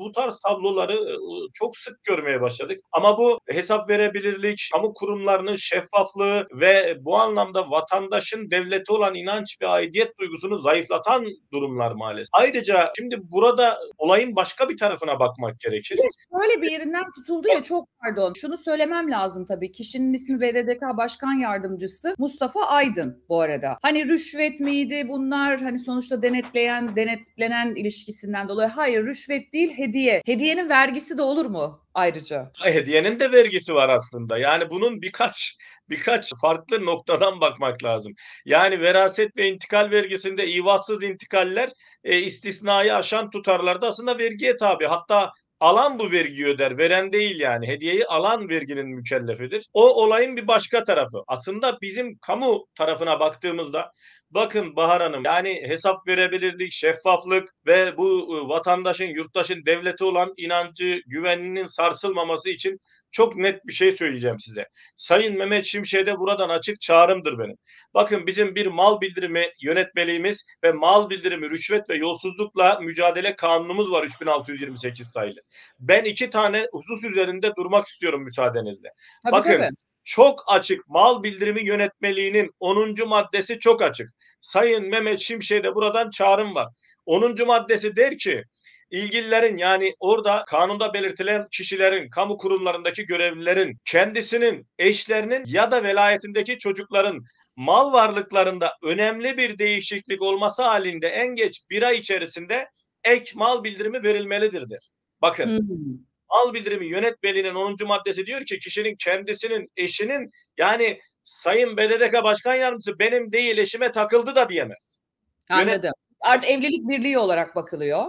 bu tarz tabloları e, çok sık görmeye başladık. Ama bu hesap verebilirlik, kamu kurumlarının şeffaflığı ve bu anlamda vatandaşın devlete olan inanç ve aidiyet duygusunu zayıflatan durumlar maalesef. Ayrıca şimdi burada olayın başka bir tarafına bakmak gerekir. Böyle bir yerinden tutuldu ya çok pardon. Şunu söylemem lazım tabii. Kişinin ismi BDDK Başkan Yardımcısı Mustafa Aydın bu arada. Hani rüşvet miydi bunlar? Hani sonuçta denetleyen, denetlenen ilişkisinden dolayı. Hayır rüşvet değil, hediye. Hediyenin vergisi de olur mu ayrıca? Hediyenin de vergisi var aslında. Yani bunun birkaç birkaç farklı noktadan bakmak lazım. Yani veraset ve intikal vergisinde ivazsız intikaller e, istisnayı aşan tutarlarda aslında vergiye tabi. Hatta alan bu vergiyi öder, veren değil yani. Hediyeyi alan verginin mükellefidir. O olayın bir başka tarafı. Aslında bizim kamu tarafına baktığımızda Bakın Bahar Hanım yani hesap verebilirlik, şeffaflık ve bu e, vatandaşın, yurttaşın devleti olan inancı, güveninin sarsılmaması için çok net bir şey söyleyeceğim size. Sayın Mehmet Şimşek'e de buradan açık çağrımdır benim. Bakın bizim bir mal bildirimi yönetmeliğimiz ve mal bildirimi rüşvet ve yolsuzlukla mücadele kanunumuz var 3628 sayılı. Ben iki tane husus üzerinde durmak istiyorum müsaadenizle. Tabii, Bakın tabii çok açık mal bildirimi yönetmeliğinin 10. maddesi çok açık. Sayın Mehmet Şimşek'e de buradan çağrım var. 10. maddesi der ki ilgililerin yani orada kanunda belirtilen kişilerin, kamu kurumlarındaki görevlilerin, kendisinin, eşlerinin ya da velayetindeki çocukların mal varlıklarında önemli bir değişiklik olması halinde en geç bir ay içerisinde ek mal bildirimi verilmelidir Bakın hmm. Al bildirimi yönetmeliğinin 10. maddesi diyor ki kişinin kendisinin, eşinin yani Sayın BDDK Başkan Yardımcısı benim değil eşime takıldı da diyemez. Anladım. Yönet... Artık evlilik birliği olarak bakılıyor.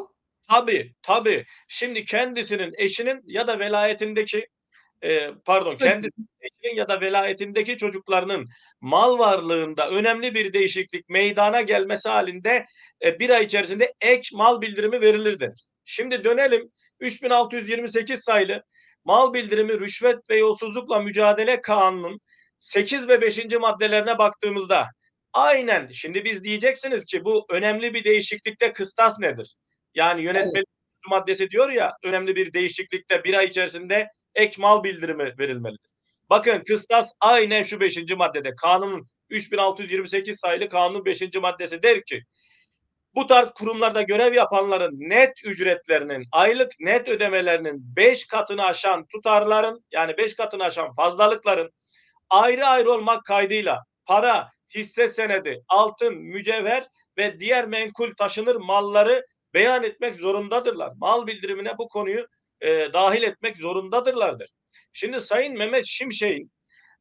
Tabii tabii. Şimdi kendisinin, eşinin ya da velayetindeki e, pardon kendisinin ya da velayetindeki çocuklarının mal varlığında önemli bir değişiklik meydana gelmesi halinde e, bir ay içerisinde ek mal bildirimi verilir denir. Şimdi dönelim 3628 sayılı mal bildirimi rüşvet ve yolsuzlukla mücadele kanunun 8 ve 5. maddelerine baktığımızda aynen şimdi biz diyeceksiniz ki bu önemli bir değişiklikte kıstas nedir? Yani yönetmelik evet. maddesi diyor ya önemli bir değişiklikte bir ay içerisinde ek mal bildirimi verilmelidir. Bakın kıstas aynen şu 5. maddede kanunun 3628 sayılı kanunun 5. maddesi der ki bu tarz kurumlarda görev yapanların net ücretlerinin, aylık net ödemelerinin 5 katını aşan tutarların yani 5 katını aşan fazlalıkların ayrı ayrı olmak kaydıyla para, hisse senedi, altın, mücevher ve diğer menkul taşınır malları beyan etmek zorundadırlar. Mal bildirimine bu konuyu e, dahil etmek zorundadırlardır. Şimdi Sayın Mehmet Şimşek'in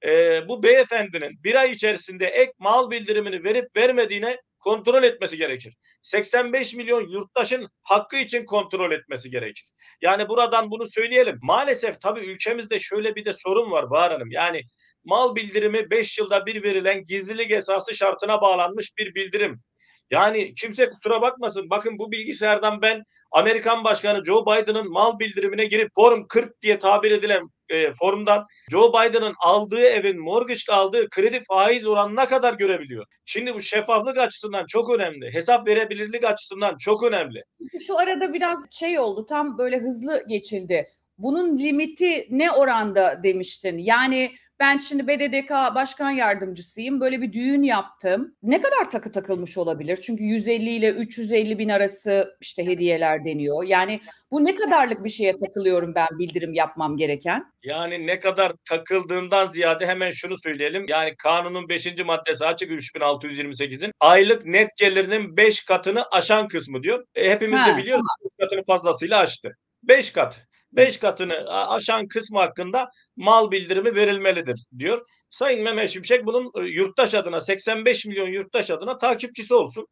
e, bu beyefendinin bir ay içerisinde ek mal bildirimini verip vermediğine kontrol etmesi gerekir. 85 milyon yurttaşın hakkı için kontrol etmesi gerekir. Yani buradan bunu söyleyelim. Maalesef tabii ülkemizde şöyle bir de sorun var Bahar Hanım. Yani mal bildirimi 5 yılda bir verilen gizlilik esası şartına bağlanmış bir bildirim. Yani kimse kusura bakmasın. Bakın bu bilgisayardan ben Amerikan Başkanı Joe Biden'ın mal bildirimine girip Forum 40 diye tabir edilen e, forumdan Joe Biden'ın aldığı evin mortgage'da aldığı kredi faiz oranına kadar görebiliyor. Şimdi bu şeffaflık açısından çok önemli. Hesap verebilirlik açısından çok önemli. Şu arada biraz şey oldu. Tam böyle hızlı geçildi bunun limiti ne oranda demiştin? Yani ben şimdi BDDK başkan yardımcısıyım. Böyle bir düğün yaptım. Ne kadar takı takılmış olabilir? Çünkü 150 ile 350 bin arası işte hediyeler deniyor. Yani bu ne kadarlık bir şeye takılıyorum ben bildirim yapmam gereken? Yani ne kadar takıldığından ziyade hemen şunu söyleyelim. Yani kanunun 5. maddesi açık 3628'in aylık net gelirinin 5 katını aşan kısmı diyor. E, hepimiz ha, de biliyoruz tamam. katını fazlasıyla aştı. 5 kat. 5 katını aşan kısmı hakkında mal bildirimi verilmelidir diyor. Sayın Mehmet Şimşek bunun e, yurttaş adına 85 milyon yurttaş adına takipçisi olsun.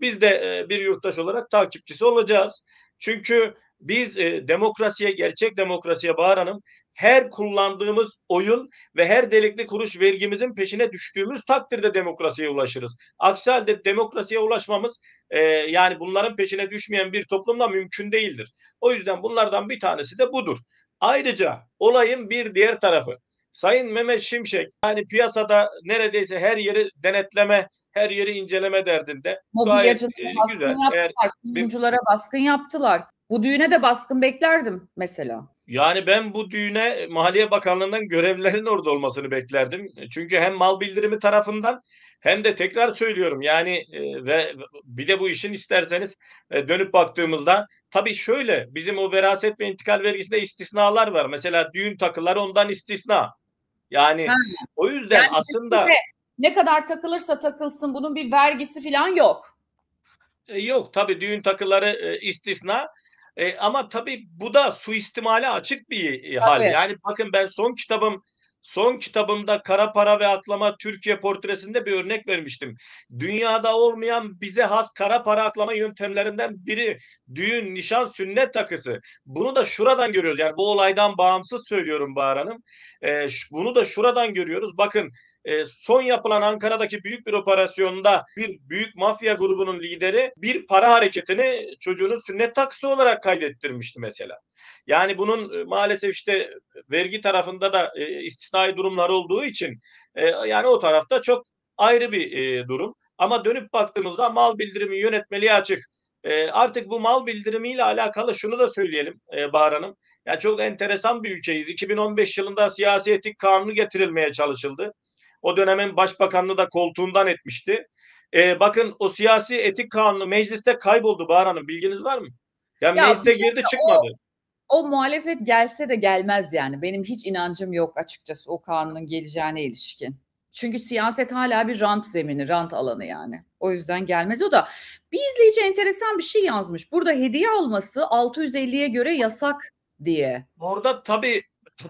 Biz de e, bir yurttaş olarak takipçisi olacağız. Çünkü biz e, demokrasiye, gerçek demokrasiye bağıranın her kullandığımız oyun ve her delikli kuruş vergimizin peşine düştüğümüz takdirde demokrasiye ulaşırız. Aksi halde demokrasiye ulaşmamız e, yani bunların peşine düşmeyen bir toplumla mümkün değildir. O yüzden bunlardan bir tanesi de budur. Ayrıca olayın bir diğer tarafı. Sayın Mehmet Şimşek yani piyasada neredeyse her yeri denetleme, her yeri inceleme derdinde. Gayet e, baskın güzel. Yaptılar, Eğer, oyunculara baskın yaptılar. Bu düğüne de baskın beklerdim mesela. Yani ben bu düğüne e, Maliye Bakanlığı'ndan görevlilerin orada olmasını beklerdim. E, çünkü hem mal bildirimi tarafından hem de tekrar söylüyorum yani e, ve bir de bu işin isterseniz dönüp baktığımızda tabii şöyle bizim o veraset ve intikal vergisinde istisnalar var. Mesela düğün takıları ondan istisna. Yani ha. o yüzden yani aslında ne kadar takılırsa takılsın bunun bir vergisi falan yok. yok tabii düğün takıları istisna. E, ama tabii bu da suistimale açık bir e, hal. Yani bakın ben son kitabım Son kitabımda Kara Para ve Atlama Türkiye portresinde bir örnek vermiştim. Dünyada olmayan bize has kara para Atlama yöntemlerinden biri düğün, nişan, sünnet takısı. Bunu da şuradan görüyoruz. Yani bu olaydan bağımsız söylüyorum Bahar Hanım. Ee, bunu da şuradan görüyoruz. Bakın e, son yapılan Ankara'daki büyük bir operasyonda bir büyük mafya grubunun lideri bir para hareketini çocuğunun sünnet taksi olarak kaydettirmişti mesela. Yani bunun e, maalesef işte vergi tarafında da e, istisnai durumlar olduğu için e, yani o tarafta çok ayrı bir e, durum. Ama dönüp baktığımızda mal bildirimi yönetmeliği açık. E, artık bu mal bildirimiyle alakalı şunu da söyleyelim e, Bahar Hanım. Yani çok enteresan bir ülkeyiz. 2015 yılında siyasi etik kanunu getirilmeye çalışıldı. O dönemin başbakanlığı da koltuğundan etmişti. E, bakın o siyasi etik kanunu mecliste kayboldu Bahar Hanım. Bilginiz var mı? Yani ya, meclise girdi çıkmadı. O, o muhalefet gelse de gelmez yani. Benim hiç inancım yok açıkçası o kanunun geleceğine ilişkin. Çünkü siyaset hala bir rant zemini, rant alanı yani. O yüzden gelmez o da. Bir izleyici enteresan bir şey yazmış. Burada hediye alması 650'ye göre yasak diye. Orada tabii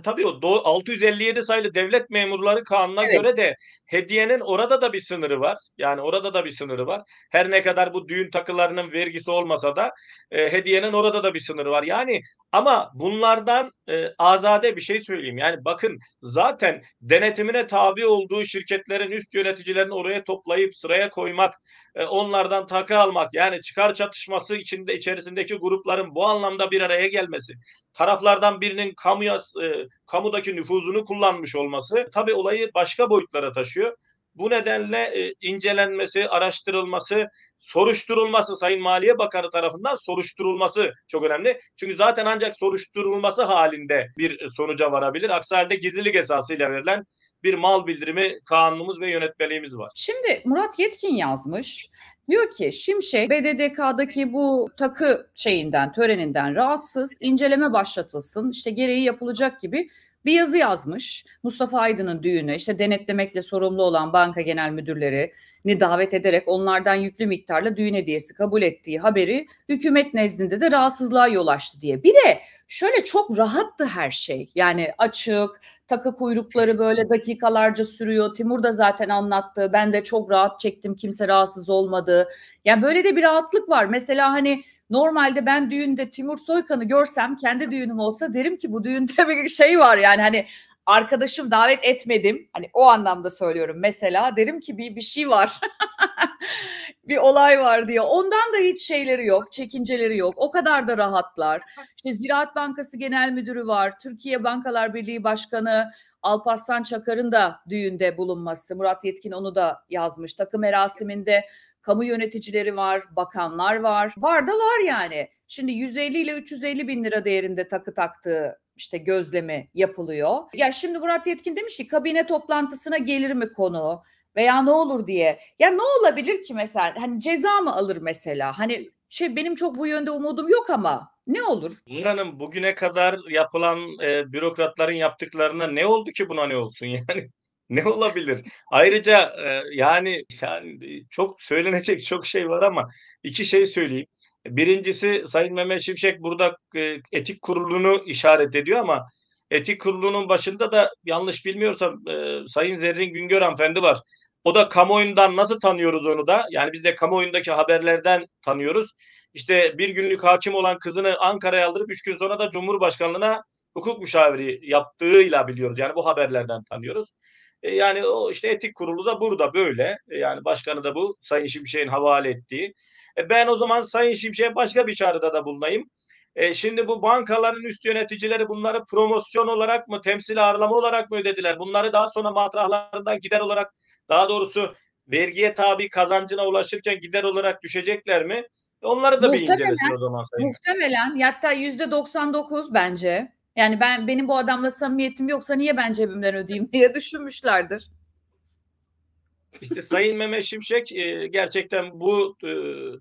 tabii o 657 sayılı devlet memurları kanuna evet. göre de hediyenin orada da bir sınırı var. Yani orada da bir sınırı var. Her ne kadar bu düğün takılarının vergisi olmasa da e, hediyenin orada da bir sınırı var. Yani ama bunlardan e, azade bir şey söyleyeyim. Yani bakın zaten denetimine tabi olduğu şirketlerin üst yöneticilerini oraya toplayıp sıraya koymak, e, onlardan takı almak yani çıkar çatışması içinde içerisindeki grupların bu anlamda bir araya gelmesi taraflardan birinin kamuya, e, kamudaki nüfuzunu kullanmış olması tabii olayı başka boyutlara taşıyor. Bu nedenle e, incelenmesi, araştırılması, soruşturulması Sayın Maliye Bakanı tarafından soruşturulması çok önemli. Çünkü zaten ancak soruşturulması halinde bir sonuca varabilir. Aksi halde gizlilik esasıyla verilen bir mal bildirimi kanunumuz ve yönetmeliğimiz var. Şimdi Murat Yetkin yazmış. Diyor ki Şimşek BDDK'daki bu takı şeyinden töreninden rahatsız inceleme başlatılsın işte gereği yapılacak gibi bir yazı yazmış. Mustafa Aydın'ın düğünü işte denetlemekle sorumlu olan banka genel müdürlerini davet ederek onlardan yüklü miktarla düğün hediyesi kabul ettiği haberi hükümet nezdinde de rahatsızlığa yol açtı diye. Bir de şöyle çok rahattı her şey. Yani açık, takı kuyrukları böyle dakikalarca sürüyor. Timur da zaten anlattı. Ben de çok rahat çektim. Kimse rahatsız olmadı. Yani böyle de bir rahatlık var. Mesela hani Normalde ben düğünde Timur Soykan'ı görsem kendi düğünüm olsa derim ki bu düğünde bir şey var yani hani arkadaşım davet etmedim. Hani o anlamda söylüyorum mesela derim ki bir bir şey var. bir olay var diye. Ondan da hiç şeyleri yok, çekinceleri yok. O kadar da rahatlar. İşte Ziraat Bankası Genel Müdürü var. Türkiye Bankalar Birliği Başkanı Alparslan Çakar'ın da düğünde bulunması. Murat Yetkin onu da yazmış. Takım erasiminde. kamu yöneticileri var, bakanlar var. Var da var yani. Şimdi 150 ile 350 bin lira değerinde takı taktığı işte gözleme yapılıyor. Ya şimdi Murat Yetkin demiş ki kabine toplantısına gelir mi konu veya ne olur diye. Ya ne olabilir ki mesela hani ceza mı alır mesela? Hani şey benim çok bu yönde umudum yok ama ne olur? Nur Hanım bugüne kadar yapılan e, bürokratların yaptıklarına ne oldu ki buna ne olsun yani? ne olabilir? Ayrıca e, yani yani çok söylenecek çok şey var ama iki şey söyleyeyim. Birincisi Sayın Mehmet Şimşek burada e, etik kurulunu işaret ediyor ama etik kurulunun başında da yanlış bilmiyorsam e, Sayın Zerrin Güngör hanımefendi var. O da kamuoyundan nasıl tanıyoruz onu da? Yani biz de kamuoyundaki haberlerden tanıyoruz. İşte bir günlük hakim olan kızını Ankara'ya aldırıp üç gün sonra da Cumhurbaşkanlığına hukuk müşaviri yaptığıyla biliyoruz. Yani bu haberlerden tanıyoruz. E, yani o işte etik kurulu da burada böyle. E, yani başkanı da bu Sayın Şimşek'in havale ettiği. E ben o zaman Sayın Şimşek'e başka bir çağrıda da bulunayım. E şimdi bu bankaların üst yöneticileri bunları promosyon olarak mı, temsil ağırlama olarak mı ödediler? Bunları daha sonra matrahlarından gider olarak, daha doğrusu vergiye tabi kazancına ulaşırken gider olarak düşecekler mi? E, onları da muhtemelen, bir incelesin o zaman. Sayın. Muhtemelen, hatta yüzde 99 bence yani ben benim bu adamla samimiyetim yoksa niye ben cebimden ödeyeyim diye düşünmüşlerdir. İşte Sayın Mehmet Şimşek e, gerçekten bu e,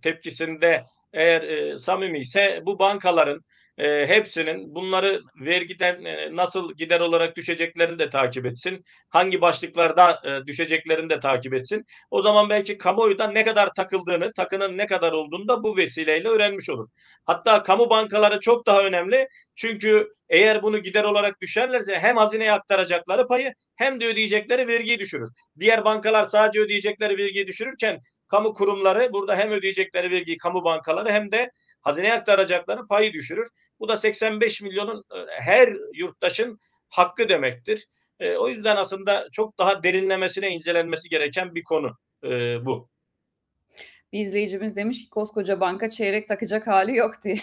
tepkisinde eğer e, samimi ise bu bankaların e, hepsinin bunları vergiden e, nasıl gider olarak düşeceklerini de takip etsin. Hangi başlıklarda e, düşeceklerini de takip etsin. O zaman belki kamuoyu da ne kadar takıldığını, takının ne kadar olduğunu da bu vesileyle öğrenmiş olur. Hatta kamu bankaları çok daha önemli. Çünkü eğer bunu gider olarak düşerlerse hem hazineye aktaracakları payı hem de ödeyecekleri vergiyi düşürür. Diğer bankalar sadece ödeyecekleri vergiyi düşürürken kamu kurumları burada hem ödeyecekleri vergiyi kamu bankaları hem de hazineye aktaracakları payı düşürür. Bu da 85 milyonun e, her yurttaşın hakkı demektir. E, o yüzden aslında çok daha derinlemesine incelenmesi gereken bir konu e, bu. Bir izleyicimiz demiş ki koskoca banka çeyrek takacak hali yok diye.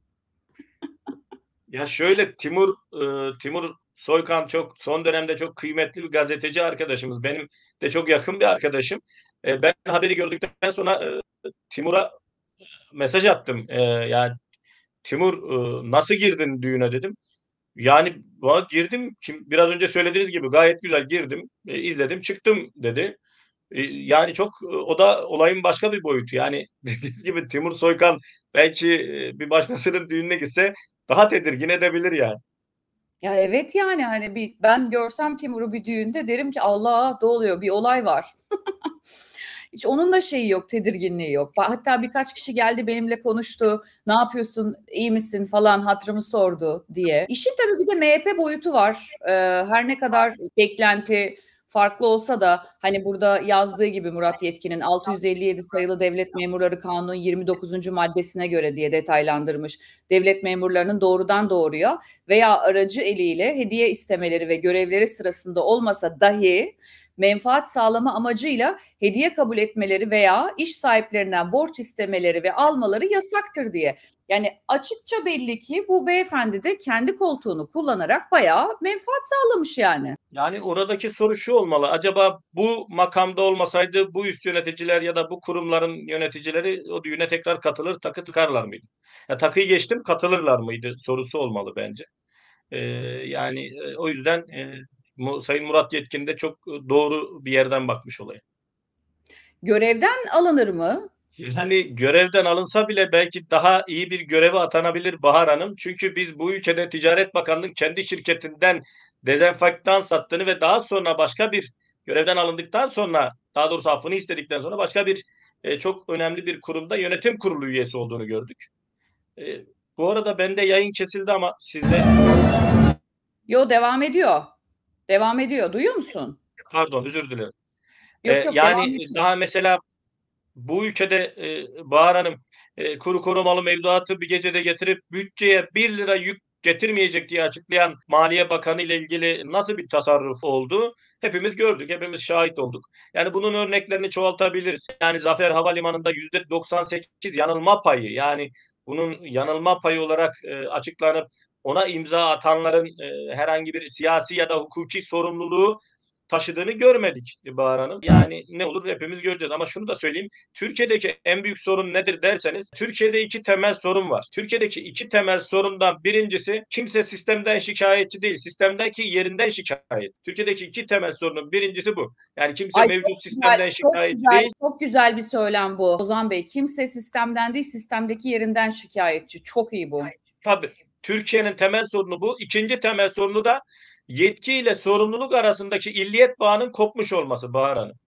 ya şöyle Timur e, Timur Soykan çok son dönemde çok kıymetli bir gazeteci arkadaşımız. Benim de çok yakın bir arkadaşım. E, ben haberi gördükten sonra e, Timur'a mesaj attım. E, yani Timur nasıl girdin düğüne dedim. Yani girdim. Kim, biraz önce söylediğiniz gibi gayet güzel girdim, izledim, çıktım dedi. yani çok o da olayın başka bir boyutu. Yani dediğiniz gibi Timur Soykan belki bir başkasının düğününe gitse daha tedirgin edebilir yani. Ya evet yani hani bir ben görsem Timur'u bir düğünde derim ki Allah doluyor bir olay var. Hiç onun da şeyi yok, tedirginliği yok. Hatta birkaç kişi geldi benimle konuştu. Ne yapıyorsun, iyi misin falan hatırımı sordu diye. İşin tabii bir de MHP boyutu var. Ee, her ne kadar beklenti farklı olsa da hani burada yazdığı gibi Murat Yetkin'in 657 sayılı devlet memurları kanunun 29. maddesine göre diye detaylandırmış devlet memurlarının doğrudan doğruya veya aracı eliyle hediye istemeleri ve görevleri sırasında olmasa dahi menfaat sağlama amacıyla hediye kabul etmeleri veya iş sahiplerinden borç istemeleri ve almaları yasaktır diye. Yani açıkça belli ki bu beyefendi de kendi koltuğunu kullanarak bayağı menfaat sağlamış yani. Yani oradaki soru şu olmalı. Acaba bu makamda olmasaydı bu üst yöneticiler ya da bu kurumların yöneticileri o düğüne tekrar katılır takı tıkarlar mıydı? Ya takıyı geçtim katılırlar mıydı sorusu olmalı bence. Ee, yani e, o yüzden e, Sayın Murat Yetkin de çok doğru bir yerden bakmış olaya. Görevden alınır mı? Hani görevden alınsa bile belki daha iyi bir göreve atanabilir Bahar Hanım. Çünkü biz bu ülkede Ticaret Bakanlığı'nın kendi şirketinden dezenfektan sattığını ve daha sonra başka bir görevden alındıktan sonra daha doğrusu affını istedikten sonra başka bir e, çok önemli bir kurumda yönetim kurulu üyesi olduğunu gördük. E, bu arada bende yayın kesildi ama sizde... Yo devam ediyor. Devam ediyor. Duyuyor musun? Pardon özür dilerim. Yok, ee, yok, ee, yani e, daha mesela bu ülkede e, Bahar Hanım e, kuru korumalı mevduatı bir gecede getirip bütçeye 1 lira yük getirmeyecek diye açıklayan Maliye Bakanı ile ilgili nasıl bir tasarruf oldu? Hepimiz gördük, hepimiz şahit olduk. Yani bunun örneklerini çoğaltabiliriz. Yani Zafer Havalimanı'nda %98 yanılma payı yani bunun yanılma payı olarak e, açıklanıp ona imza atanların e, herhangi bir siyasi ya da hukuki sorumluluğu taşıdığını görmedik Bahar Yani ne olur hepimiz göreceğiz. Ama şunu da söyleyeyim. Türkiye'deki en büyük sorun nedir derseniz Türkiye'de iki temel sorun var. Türkiye'deki iki temel sorundan birincisi kimse sistemden şikayetçi değil. Sistemdeki yerinden şikayet. Türkiye'deki iki temel sorunun birincisi bu. Yani kimse Ay, mevcut sistemden güzel, şikayetçi çok güzel, değil. Çok güzel bir söylem bu Ozan Bey. Kimse sistemden değil sistemdeki yerinden şikayetçi. Çok iyi bu. Tabii. Türkiye'nin temel sorunu bu. İkinci temel sorunu da yetki ile sorumluluk arasındaki illiyet bağının kopmuş olması Bahar Hanım.